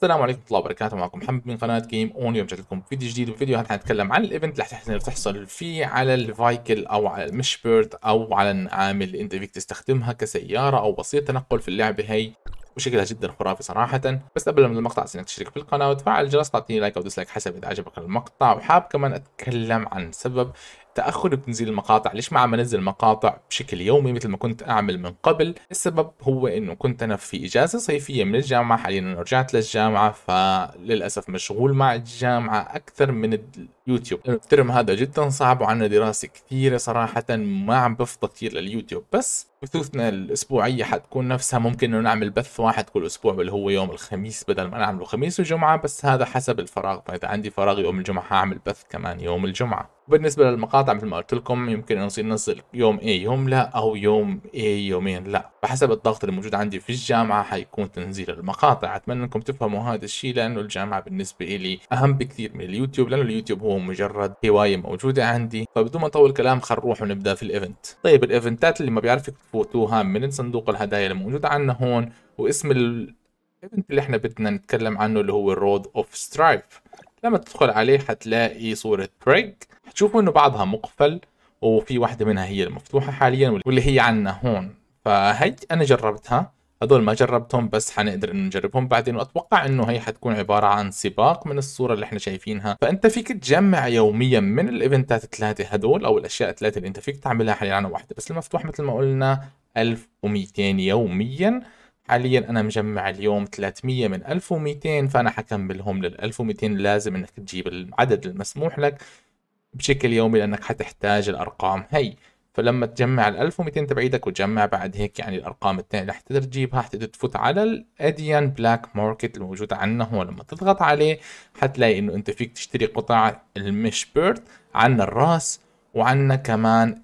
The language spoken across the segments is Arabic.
السلام عليكم ورحمه الله وبركاته معكم محمد من قناه جيم اون اليوم جات لكم فيديو جديد وفيديو هذا حنتكلم عن الايفنت اللي رح تحصل فيه على الفايكل او على المشبيرد او على النعام اللي انت فيك تستخدمها كسياره او وسيله تنقل في اللعبه هي وشكلها جدا خرافي صراحة بس قبل ما المقطع انك تشترك في القناة وتفعل الجرس تعطيني لايك او ديسلايك حسب اذا عجبك المقطع وحاب كمان اتكلم عن سبب تاخر بتنزيل المقاطع ليش ما عم انزل مقاطع بشكل يومي مثل ما كنت اعمل من قبل السبب هو انه كنت انا في اجازه صيفيه من الجامعه حاليا انا رجعت للجامعه فللاسف مشغول مع الجامعه اكثر من اليوتيوب الترم هذا جدا صعب وعنا دراسه كثيره صراحه ما عم بفضى كثير لليوتيوب بس بثوثنا الاسبوعيه حتكون نفسها ممكن انه نعمل بث واحد كل اسبوع اللي هو يوم الخميس بدل ما نعمله خميس وجمعه بس هذا حسب الفراغ فاذا عندي فراغ يوم الجمعه هعمل بث كمان يوم الجمعه وبالنسبة للمقاطع مثل ما قلت لكم يمكن انه ننزل يوم ايه يوم لا او يوم ايه يومين لا بحسب الضغط الموجود عندي في الجامعة حيكون تنزيل المقاطع اتمنى انكم تفهموا هذا الشيء لانه الجامعة بالنسبة لي اهم بكثير من اليوتيوب لانه اليوتيوب هو مجرد هواية موجودة عندي فبدون ما نطول الكلام خل نروح ونبدا في الايفنت طيب الايفنتات اللي ما بيعرف يفوتوها من صندوق الهدايا اللي عندنا هون واسم الايفنت اللي احنا بدنا نتكلم عنه اللي هو رود اوف سترايف لما تدخل عليه حتلاقي صورة بريج حتشوفوا انه بعضها مقفل وفي واحدة منها هي المفتوحة حاليا واللي هي عنا هون فهي انا جربتها هذول ما جربتهم بس حنقدر انه نجربهم بعدين واتوقع انه هي حتكون عباره عن سباق من الصوره اللي احنا شايفينها فانت فيك تجمع يوميا من الايفنتات الثلاثه هذول او الاشياء الثلاثه اللي انت فيك تعملها حاليا عنا واحده بس المفتوح مثل ما قلنا 1200 يوميا حاليا انا مجمع اليوم 300 من 1200 فانا حكملهم لل 1200 لازم انك تجيب العدد المسموح لك بشكل يومي لانك حتحتاج الارقام هي فلما تجمع ال 1200 تبعيدك وتجمع بعد هيك يعني الارقام الثانيه اللي حتقدر تجيبها حتقدر تفوت على الاديان بلاك ماركت الموجود عندنا هون لما تضغط عليه حتلاقي انه انت فيك تشتري قطع المش بيرت عندنا الراس وعندنا كمان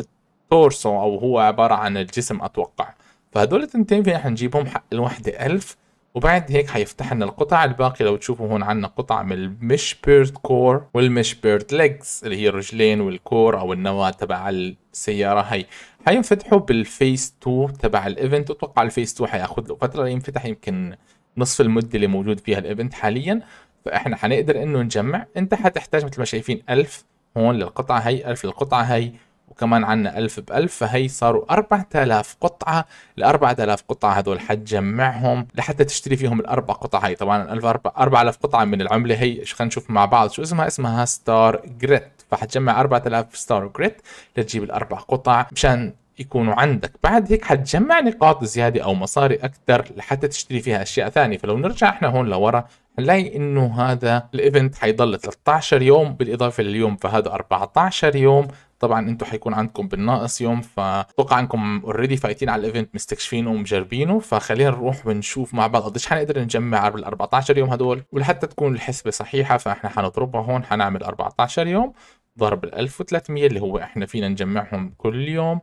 التورسو او هو عباره عن الجسم اتوقع فهدول التنتين في احنا نجيبهم حق الوحدة 1000 وبعد هيك حيفتح لنا القطع الباقي لو تشوفوا هون عندنا قطع من المش بيرد كور والمش بيرد ليجز اللي هي الرجلين والكور او النواة تبع السيارة هي حينفتحوا بالفيس 2 تبع الايفنت اتوقع الفيس 2 حياخذ له فترة لينفتح يمكن نصف المدة اللي موجود فيها الايفنت حاليا فاحنا حنقدر انه نجمع انت حتحتاج مثل ما شايفين 1000 هون للقطعة هي 1000 للقطعة هي وكمان عنا ألف بألف فهي صاروا 4000 قطعة ال 4000 قطعة هذول حتجمعهم لحتى تشتري فيهم الأربع قطع هي طبعا ال 4000 قطعة من العملة هي خلينا نشوف مع بعض شو اسمها اسمها ستار جريت فحتجمع 4000 ستار جريت لتجيب الأربع قطع مشان يكونوا عندك بعد هيك حتجمع نقاط زيادة أو مصاري أكثر لحتى تشتري فيها أشياء ثانية فلو نرجع إحنا هون لورا هنلاقي انه هذا الايفنت حيضل 13 يوم بالاضافه لليوم فهذا 14 يوم طبعا انتم حيكون عندكم بالناقص يوم فاتوقع انكم اوريدي فايتين على الايفنت مستكشفينه ومجربينه فخلينا نروح ونشوف مع بعض قديش حنقدر نجمع بال 14 يوم هدول ولحتى تكون الحسبه صحيحه فاحنا حنضربها هون حنعمل 14 يوم ضرب ال 1300 اللي هو احنا فينا نجمعهم كل يوم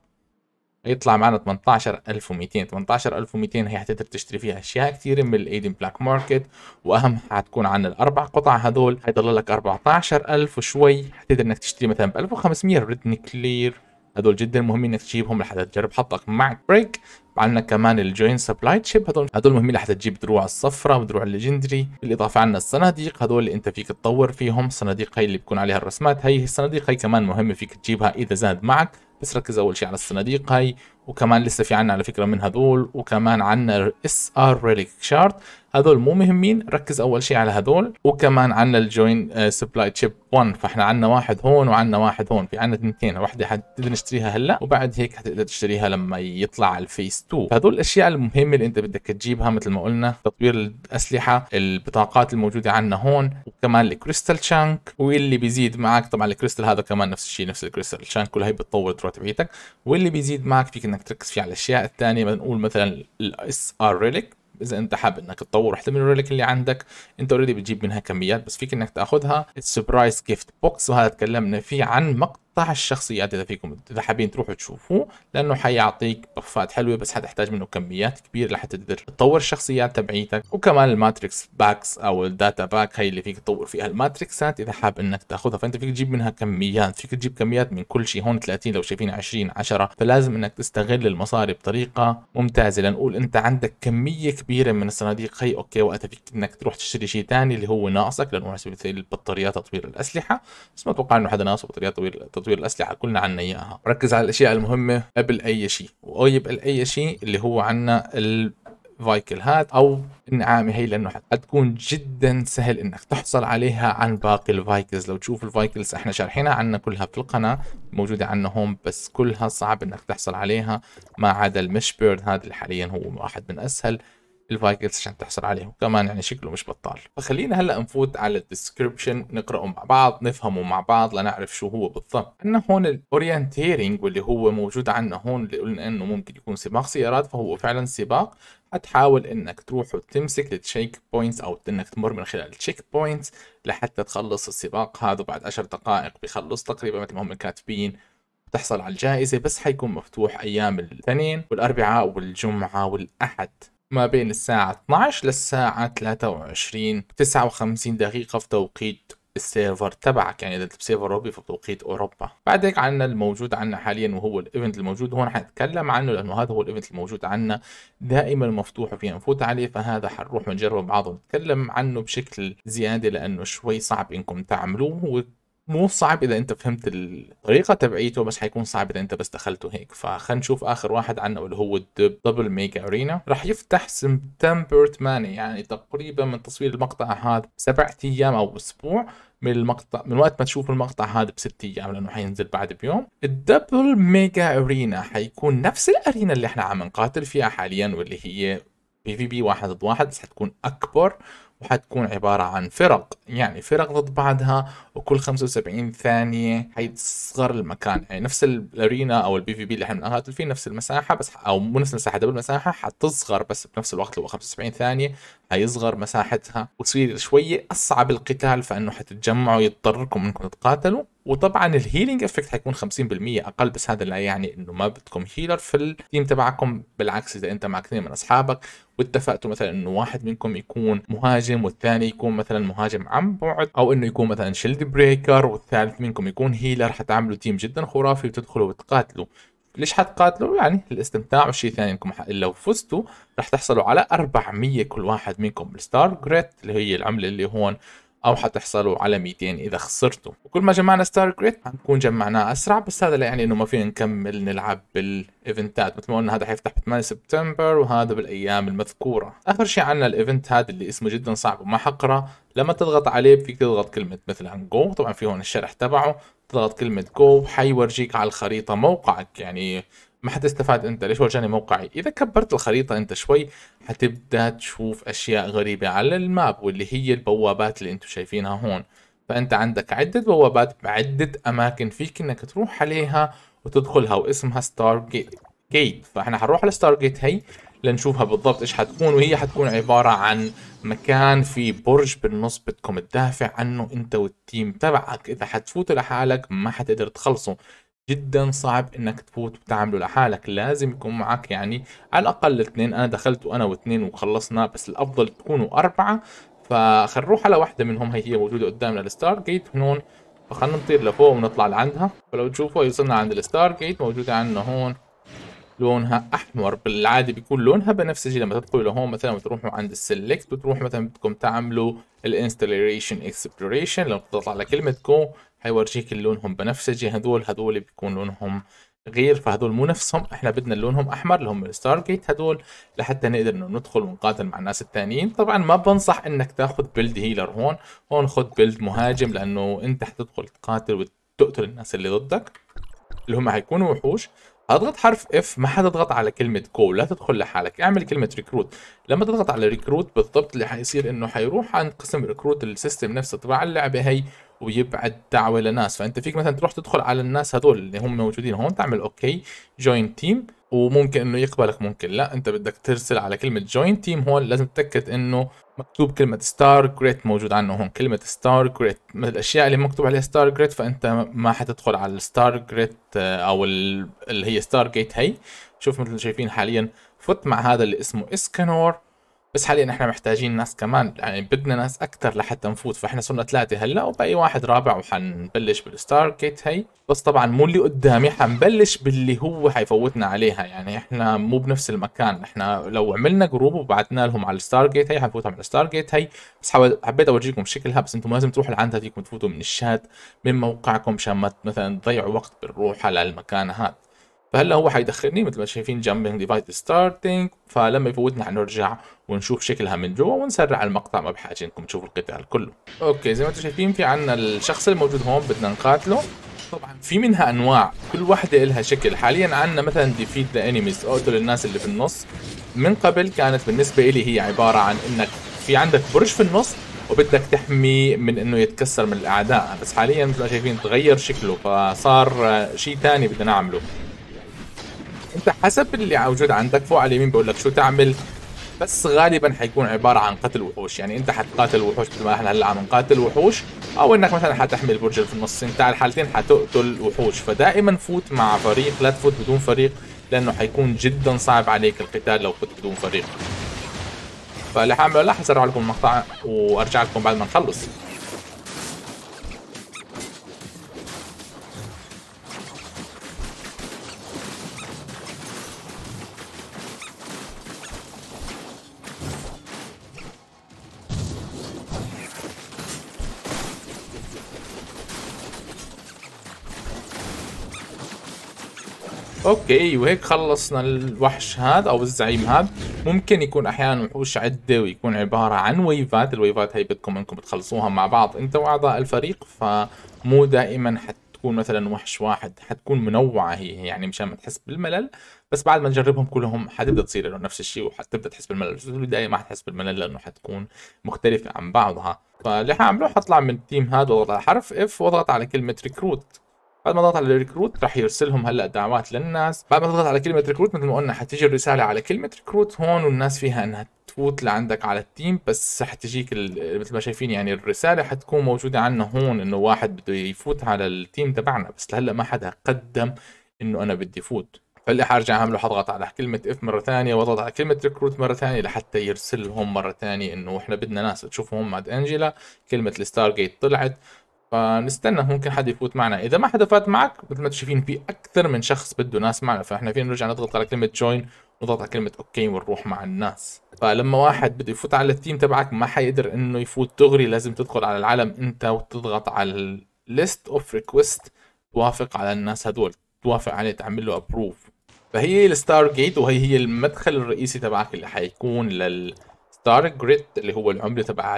يطلع معنا 18200 18200 هي حتقدر تشتري فيها اشياء كثير من الايدن بلاك ماركت واهم حتكون عن الاربع قطع هذول حيضل لك 14000 وشوي حتقدر انك تشتري مثلا ب 1500 ريدن كلير هذول جدا مهمين انك تجيبهم لحتى تجرب حطك معك بريك عندنا كمان الجوين سبلاي تشيب هذول هذول مهمين لحتى تجيب دروع الصفراء ودروع الليجندري بالاضافه عندنا الصناديق هذول اللي انت فيك تطور فيهم الصناديق هي اللي بكون عليها الرسمات هي الصناديق هي كمان مهمه فيك تجيبها اذا زاد معك بس ركز اول شيء على الصناديق هاي وكمان لسه في عنا على فكرة من هذول وكمان عنا اس ار ريليك شارت هذول مو مهمين ركز أول شيء على هذول وكمان عنا الجوين سبلاي تشيب 1 فاحنا عنا واحد هون وعنا واحد هون في عنا اثنتين واحدة حتقدر نشتريها هلا وبعد هيك حتقدر تشتريها لما يطلع الفيس 2 فهذول الأشياء المهمة اللي أنت بدك تجيبها مثل ما قلنا تطوير الأسلحة البطاقات الموجودة عنا هون وكمان الكريستال شانك واللي بيزيد معك طبعا الكريستال هذا كمان نفس الشيء نفس الكريستال شانك كل هي بتطور تبعيتك واللي بيزيد معك فيك انك تركز فيه على الاشياء الثانيه بنقول مثلا الاس ار ريليك اذا انت حاب انك تطور واحده من الريليك اللي عندك انت اوريدي بتجيب منها كميات بس فيك انك تاخذها سبرايز جيفت بوكس وهذا تكلمنا فيه عن مقطع 16 شخصيات اذا فيكم اذا حابين تروحوا تشوفوه لانه حيعطيك بفات حلوه بس حتحتاج منه كميات كبيره لحتى تقدر تطور الشخصيات تبعيتك وكمان الماتريكس باكس او الداتا باك هي اللي فيك تطور فيها الماتريكسات اذا حاب انك تاخذها فانت فيك تجيب منها كميات فيك تجيب كميات من كل شيء هون 30 لو شايفين 20 10 فلازم انك تستغل المصاري بطريقه ممتازه لنقول انت عندك كميه كبيره من الصناديق هي اوكي وقتها فيك انك تروح تشتري شيء ثاني اللي هو ناقصك لانه على سبيل البطاريات تطوير الاسلحه بس ما اتوقع انه حدا ناقصه بطاريات تطوير تطوير الاسلحه كلنا عنا اياها ركز على الاشياء المهمه قبل اي شيء قبل اي شيء اللي هو عنا ال فايكل هات او النعامه هي لانه حتكون جدا سهل انك تحصل عليها عن باقي الفايكلز لو تشوف الفايكلز احنا شارحينها عنا كلها في القناه موجوده عنا هون بس كلها صعب انك تحصل عليها ما عدا المشبيرد هذا اللي حاليا هو واحد من اسهل الفايكلز عشان تحصل عليهم كمان يعني شكله مش بطال فخلينا هلا نفوت على الديسكربشن نقراه مع بعض نفهمه مع بعض لنعرف شو هو بالضبط عندنا هون الاورينتيرنج واللي هو موجود عندنا هون اللي قلنا انه ممكن يكون سباق سيارات فهو فعلا سباق حتحاول انك تروح وتمسك التشيك بوينتس او انك تمر من خلال التشيك بوينتس لحتى تخلص السباق هذا بعد 10 دقائق بخلص تقريبا مثل ما هم كاتبين تحصل على الجائزة بس حيكون مفتوح أيام الاثنين والأربعاء والجمعة والأحد ما بين الساعة 12 للساعة 23 59 دقيقة في توقيت السيرفر تبعك يعني اذا انت بسيرفر اوروبي توقيت اوروبا بعد هيك عندنا الموجود عندنا حاليا وهو الايفنت الموجود هون حنتكلم عنه لانه هذا هو الايفنت الموجود عندنا دائما مفتوح وفينا نفوت عليه فهذا حنروح ونجرب بعضه نتكلم عنه بشكل زياده لانه شوي صعب انكم تعملوه مو صعب اذا انت فهمت الطريقه تبعيته بس حيكون صعب اذا انت بس دخلته هيك فخلينا نشوف اخر واحد عنا واللي هو الدبل ميجا ارينا راح يفتح سبتمبر 8 يعني تقريبا من تصوير المقطع هذا سبع ايام او اسبوع من المقطع من وقت ما تشوف المقطع هذا بست ايام لانه حينزل بعد بيوم الدبل ميجا ارينا حيكون نفس الارينا اللي احنا عم نقاتل فيها حاليا واللي هي بي في بي واحد ضد واحد بس حتكون اكبر وحتكون عبارة عن فرق يعني فرق ضد بعضها وكل 75 ثانية حيصغر المكان يعني نفس الارينا او البي في بي اللي احنا بنقاتل فيه نفس المساحة بس او مو نفس المساحة دبل المساحة حتصغر بس بنفس الوقت اللي هو 75 ثانية هيصغر مساحتها وتصير شوية أصعب القتال فإنه حتتجمعوا يضطركم إنكم تقاتلوا وطبعا الهيلينج افكت حيكون 50% اقل بس هذا لا يعني انه ما بدكم هيلر في التيم تبعكم بالعكس اذا انت معك اثنين من اصحابك واتفقتوا مثلا انه واحد منكم يكون مهاجم والثاني يكون مثلا مهاجم عن بعد او انه يكون مثلا شيلد بريكر والثالث منكم يكون هيلر حتعملوا تيم جدا خرافي وتدخلوا وتقاتلوا ليش حتقاتلوا يعني الاستمتاع وشيء ثاني انكم لو فزتوا رح تحصلوا على 400 كل واحد منكم الستار جريت اللي هي العمله اللي هون او حتحصلوا على 200 اذا خسرتوا وكل ما جمعنا ستار جريد حنكون جمعناه اسرع بس هذا لا يعني انه ما فينا نكمل نلعب بالايفنتات مثل ما قلنا هذا حيفتح ب 8 سبتمبر وهذا بالايام المذكوره اخر شيء عندنا الايفنت هذا اللي اسمه جدا صعب وما حقرا لما تضغط عليه فيك تضغط كلمه مثلا جو طبعا في هون الشرح تبعه تضغط كلمه جو حيورجيك على الخريطه موقعك يعني ما حتستفاد انت ليش ورجاني موقعي اذا كبرت الخريطة انت شوي حتبدأ تشوف اشياء غريبة على الماب واللي هي البوابات اللي انتم شايفينها هون فانت عندك عدة بوابات بعدة اماكن فيك انك تروح عليها وتدخلها واسمها ستار جيت فاحنا حنروح على ستار جيت هي لنشوفها بالضبط ايش حتكون وهي حتكون عبارة عن مكان في برج بالنص بدكم تدافع عنه انت والتيم تبعك اذا حتفوت لحالك ما حتقدر تخلصه جدا صعب انك تفوت وتعمله لحالك لازم يكون معك يعني على الاقل اثنين انا دخلت وانا واثنين وخلصنا بس الافضل تكونوا اربعه فخل نروح على واحده منهم هي هي موجوده قدامنا الستار جيت هون فخلنا نطير لفوق ونطلع لعندها فلو تشوفوا يوصلنا عند الستار جيت موجوده عندنا هون لونها احمر بالعاده بيكون لونها بنفسجي لما تدخلوا لهون مثلا وتروحوا عند السلكت وتروحوا مثلا بدكم تعملوا الانستليريشن اكسبلوريشن لما تطلع على كلمه حيورجيك لونهم بنفسجي هذول هذول بيكون لونهم غير فهذول مو نفسهم احنا بدنا لونهم احمر اللي هم الستار جيت هذول لحتى نقدر انه ندخل ونقاتل مع الناس الثانيين طبعا ما بنصح انك تاخذ بيلد هيلر هون هون خذ بيلد مهاجم لانه انت حتدخل تقاتل وتقتل الناس اللي ضدك اللي هم حيكونوا وحوش اضغط حرف اف ما حتضغط على كلمة جو لا تدخل لحالك اعمل كلمة ريكروت لما تضغط على ريكروت بالضبط اللي حيصير انه حيروح عند قسم ريكروت السيستم نفسه تبع اللعبة هي ويبعد دعوه لناس فانت فيك مثلا تروح تدخل على الناس هذول اللي هم موجودين هون تعمل اوكي جوين تيم وممكن انه يقبلك ممكن لا انت بدك ترسل على كلمه جوين تيم هون لازم تتاكد انه مكتوب كلمه ستار جريت موجود عنه هون كلمه ستار جريت من الاشياء اللي مكتوب عليها ستار جريت فانت ما حتدخل على الستار آه، جريت او اللي هي ستار جيت هي شوف مثل شايفين حاليا فت مع هذا اللي اسمه اسكنور بس حاليا احنا محتاجين ناس كمان يعني بدنا ناس اكثر لحتى نفوت فاحنا صرنا ثلاثه هلا وباقي واحد رابع وحنبلش بالستار جيت هي بس طبعا مو اللي قدامي حنبلش باللي هو حيفوتنا عليها يعني احنا مو بنفس المكان احنا لو عملنا جروب وبعتنا لهم على الستار جيت هي حنفوتهم على الستار جيت هي بس حبيت اورجيكم شكلها بس انتم لازم تروحوا لعندها فيكم تفوتوا من الشات من موقعكم مشان ما مثلا تضيعوا وقت بالروح على المكان هذا فهلا هو حيدخلني مثل ما شايفين جامبنج ديفايس ستارتنج فلما يفوتنا حنرجع ونشوف شكلها من جوا ونسرع المقطع ما بحاجه انكم تشوفوا القتال كله اوكي زي ما انتم شايفين في عندنا الشخص الموجود هون بدنا نقاتله طبعا في منها انواع كل وحده لها شكل حاليا عندنا مثلا ديفيت ذا انيميز اقتل الناس اللي بالنص من قبل كانت بالنسبه لي هي عباره عن انك في عندك برج في النص وبدك تحمي من انه يتكسر من الاعداء بس حاليا مثل ما شايفين تغير شكله فصار شيء ثاني بدنا نعمله انت حسب اللي موجود عندك فوق على اليمين بقول لك شو تعمل بس غالبا حيكون عباره عن قتل وحوش يعني انت حتقاتل وحوش مثل ما احنا هلا عم نقاتل وحوش او انك مثلا حتحمل برجل في النص انت على الحالتين حتقتل وحوش فدائما فوت مع فريق لا تفوت بدون فريق لانه حيكون جدا صعب عليك القتال لو فوت بدون فريق فاللي حعمله لا حسرع لكم المقطع وارجع لكم بعد ما نخلص اوكي وهيك خلصنا الوحش هذا او الزعيم هذا ممكن يكون احيانا وحوش عده ويكون عباره عن ويفات الويفات هي بدكم انكم تخلصوها مع بعض انت واعضاء الفريق فمو دائما حتكون مثلا وحش واحد حتكون منوعه هي يعني مشان ما تحس بالملل بس بعد ما نجربهم كلهم حتبدا تصير انه نفس الشيء وحتبدا تحس بالملل بس البدايه ما حتحس بالملل لانه حتكون مختلفه عن بعضها فاللي حاعمله حطلع من التيم هذا واضغط على حرف اف واضغط على كلمه ريكروت بعد ما ضغط على ريكروت راح يرسلهم هلا دعوات للناس بعد ما تضغط على كلمه ريكروت مثل ما قلنا حتيجي الرساله على كلمه ريكروت هون والناس فيها انها تفوت لعندك على التيم بس حتجيك مثل ما شايفين يعني الرساله حتكون موجوده عندنا هون انه واحد بده يفوت على التيم تبعنا بس لهلا ما حدا قدم انه انا بدي فوت فاللي حارجع اعمله حضغط على كلمه اف مره ثانيه واضغط على كلمه ريكروت مره ثانيه لحتى يرسلهم مره ثانيه انه احنا بدنا ناس تشوفهم مع انجيلا كلمه الستار جيت طلعت فنستنى ممكن حد يفوت معنا اذا ما حدا فات معك مثل ما انتم شايفين في اكثر من شخص بده ناس معنا فاحنا فينا نرجع نضغط على كلمه جوين ونضغط على كلمه اوكي ونروح مع الناس فلما واحد بده يفوت على التيم تبعك ما حيقدر انه يفوت دغري لازم تدخل على العالم انت وتضغط على الليست اوف ريكويست توافق على الناس هدول توافق عليه تعمل له ابروف فهي الستار جيت وهي هي المدخل الرئيسي تبعك اللي حيكون للستار جريد اللي هو العمله تبع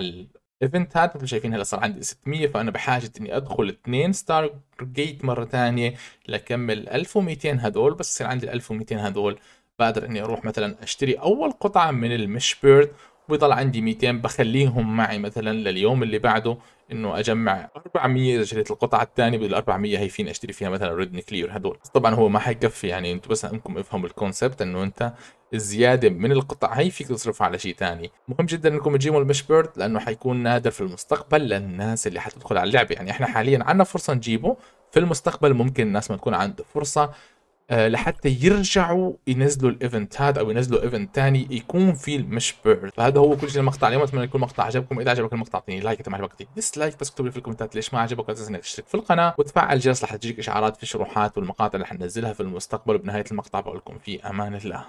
الايفنت هذا مثل شايفين هلا صار عندي 600 فانا بحاجه اني ادخل اثنين ستار جيت مره ثانيه لاكمل 1200 هذول بس يصير عندي 1200 هذول بقدر اني اروح مثلا اشتري اول قطعه من المش بيرد بضل عندي 200 بخليهم معي مثلا لليوم اللي بعده انه اجمع 400 اذا شريت القطعه الثانيه بال 400 هي فيني اشتري فيها مثلا ريد نكلير هدول طبعا هو ما حيكفي يعني انتم بس انكم افهموا الكونسبت انه انت الزياده من القطع هي فيك تصرفها على شيء ثاني مهم جدا انكم تجيبوا المش بيرد لانه حيكون نادر في المستقبل للناس اللي حتدخل على اللعبه يعني احنا حاليا عندنا فرصه نجيبه في المستقبل ممكن الناس ما تكون عنده فرصه آه، لحتى يرجعوا ينزلوا الايفنت هذا او ينزلوا ايفنت ثاني يكون في بيرد فهذا هو كل شيء المقطع اليوم اتمنى يكون المقطع عجبكم اذا عجبك المقطع اعطيني لايك اذا ما عجبك ديسلايك بس اكتب لي في الكومنتات ليش ما عجبك ولا تنسى انك تشترك في القناه وتفعل الجرس لحتى تجيك اشعارات في الشروحات والمقاطع اللي حننزلها في المستقبل وبنهايه المقطع بقول لكم في امان الله